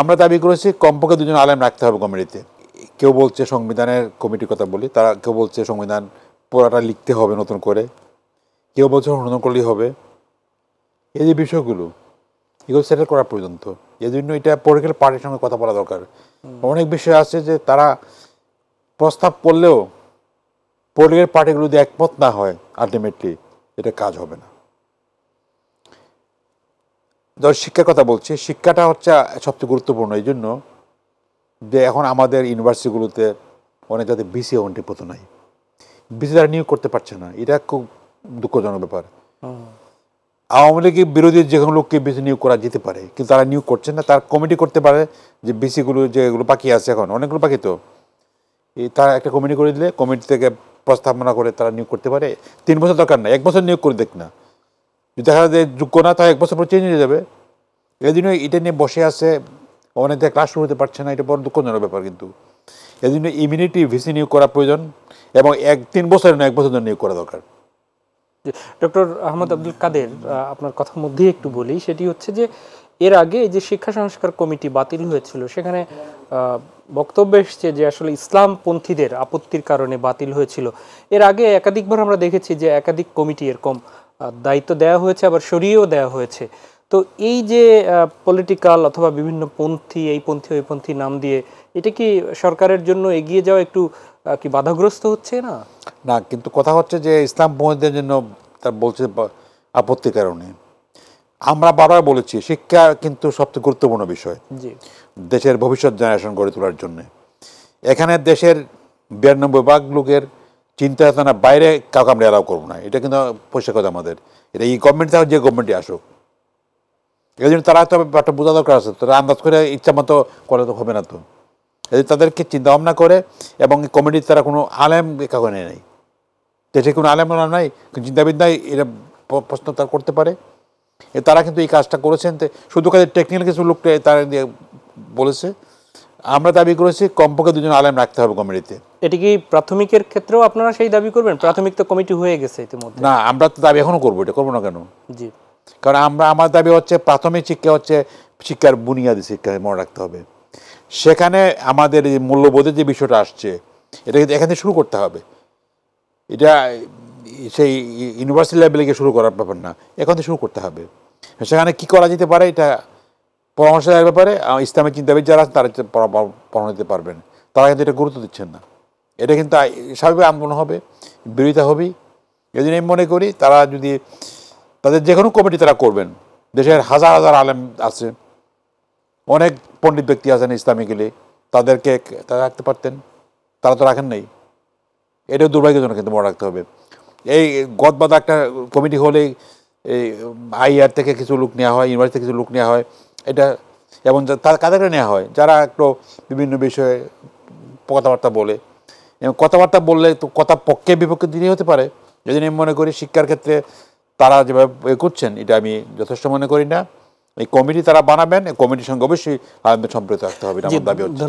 আমরা দাবি করেছি কমপক্ষে দুজন আলেম রাখতে হবে কমিটিতে কেউ বলছে সংবিধানের কমিটির কথা বলি তারা কেউ বলছে সংবিধান পুরাটা লিখতে হবে নতুন করে কেউ বলছে সংশোধন করলেই হবে এই যে বিষয়গুলো এগুলো সেটেল করা পর্যন্ত এই জন্য এটা পলিটিক্যাল পার্টির সঙ্গে কথা বলা দরকার অনেক বিষয় আছে যে তারা প্রস্তাব করলেও পলিটিক্যাল পার্টিগুলো যদি একমত না হয় আলটিমেটলি এটা কাজ হবে না ধর শিক্ষার কথা বলছি শিক্ষাটা হচ্ছে সবচেয়ে গুরুত্বপূর্ণ এই জন্য যে এখন আমাদের ইউনিভার্সিটিগুলোতে অনেক যাতে বিসি অন্টি পত নাই বিসি তারা নিয়োগ করতে পারছে না এটা খুব দুঃখজনক ব্যাপার আওয়ামী লীগের বিরোধী যে কোনো লোককে বিসি নিয়োগ করা যেতে পারে কিন্তু তারা নিয়োগ করছে না তার কমিটি করতে পারে যে বিসিগুলো যেগুলো বাকি আছে এখন অনেকগুলো বাকি তো এই তারা একটা কমিটি করে দিলে কমিটি থেকে প্রস্তাবনা করে তারা নিয়োগ করতে পারে তিন বছর দরকার না এক বছর নিয়োগ করে দেখ না দেখা যায় যোগ্য না তাই এক বছর পর চেঞ্জ হয়ে যাবে এদিনও এটা নিয়ে বসে আছে অনেকে ক্লাস শুরু হতে পারছে না এটা বড় দুঃখজনক ব্যাপার কিন্তু এজন্য ইমিউনিটি ভিসি নিয়োগ করা প্রয়োজন এবং এক তিন বছরের না এক বছর ধরে নিয়োগ করা দরকার ডক্টর আহমদ আব্দুল কাদের আপনার কথার মধ্যেই একটু বলি সেটি হচ্ছে যে এর আগে যে শিক্ষা সংস্কার কমিটি বাতিল হয়েছিল সেখানে বক্তব্য এসছে যে আসলে ইসলামপন্থীদের আপত্তির কারণে বাতিল হয়েছিল এর আগে একাধিকবার আমরা দেখেছি যে একাধিক কমিটি এরকম দায়িত্ব দেওয়া হয়েছে আবার সরিয়েও দেওয়া হয়েছে তো এই যে পলিটিক্যাল অথবা বিভিন্ন পন্থী এই পন্থী ওই পন্থী নাম দিয়ে এটা কি সরকারের জন্য এগিয়ে যাওয়া একটু কি বাধাগ্রস্ত হচ্ছে না না কিন্তু কথা হচ্ছে যে ইসলাম পন্থীদের জন্য তার বলছে আপত্তির কারণে আমরা বারবার বলেছি শিক্ষা কিন্তু সবচেয়ে গুরুত্বপূর্ণ বিষয় দেশের ভবিষ্যৎ জেনারেশন গড়ে তোলার জন্য এখানে দেশের বিরানব্বই ভাগ লোকের চিন্তা না বাইরে কাউকে আমরা অ্যালাউ করবো না এটা কিন্তু পরিষ্কার কথা আমাদের এটা এই গভর্নমেন্ট যে গভর্নমেন্টে আসুক এই জন্য তারা তো একটা বোঝা দরকার আছে তারা আন্দাজ করে ইচ্ছা মতো করে তো হবে না তো এদের তাদেরকে চিন্তাভাবনা করে এবং কমিটির তারা কোনো আলেম কাউকে নেয় নাই দেশে কোনো আলেম নাই চিন্তাবিদ নাই এটা প্রশ্ন তার করতে পারে তারা কিন্তু এই কাজটা করেছেন শুধু কাজে টেকনিক্যাল কিছু লোককে তারা বলেছে আমরা দাবি করেছি কমপক্ষে দুজন আলেম রাখতে হবে কমিটিতে এটি কি প্রাথমিকের ক্ষেত্রেও আপনারা সেই দাবি করবেন প্রাথমিক তো কমিটি হয়ে গেছে ইতিমধ্যে না আমরা তো দাবি এখনো করবো এটা করবো না কেন জি কারণ আমরা আমার দাবি হচ্ছে প্রাথমিক শিক্ষা হচ্ছে শিক্ষার বুনিয়াদী শিক্ষা মনে রাখতে হবে সেখানে আমাদের মূল্যবোধের যে বিষয়টা আসছে এটা কিন্তু এখান থেকে শুরু করতে হবে এটা সেই ইউনিভার্সিটি লেভেলে গিয়ে শুরু করার ব্যাপার না এখান থেকে শুরু করতে হবে সেখানে কি করা যেতে পারে এটা পরামর্শ দেওয়ার ব্যাপারে ইসলামের চিন্তাবিদ যারা আছেন তারা পরামর্শ দিতে পারবেন তারা কিন্তু এটা গুরুত্ব দিচ্ছেন না এটা কিন্তু স্বাভাবিক আমন হবে বিরোধিতা হবেই এই জন্য আমি মনে করি তারা যদি তাদের যে কোনো কমিটি তারা করবেন দেশের হাজার হাজার আলেম আছে অনেক পণ্ডিত ব্যক্তি আছেন ইসলামিকলে গেলে তাদেরকে তারা রাখতে পারতেন তারা তো রাখেন নাই এটাও দুর্ভাগ্যজনক কিন্তু মনে রাখতে হবে এই গদবাদা একটা কমিটি হলে এই আইআর থেকে কিছু লোক নেওয়া হয় ইউনিভার্সিটি থেকে কিছু লোক নেওয়া হয় এটা এবং তার কাদেরকে নেওয়া হয় যারা একটু বিভিন্ন বিষয়ে কথাবার্তা বলে এবং কথাবার্তা বললে তো কথা পক্ষে বিপক্ষে দিনই হতে পারে যদি আমি মনে করি শিক্ষার ক্ষেত্রে তারা যেভাবে এ করছেন এটা আমি যথেষ্ট মনে করি না এই কমিটি তারা বানাবেন এই কমিটির সঙ্গে অবশ্যই সম্পৃক্ত থাকতে হবে আমার দাবি হচ্ছে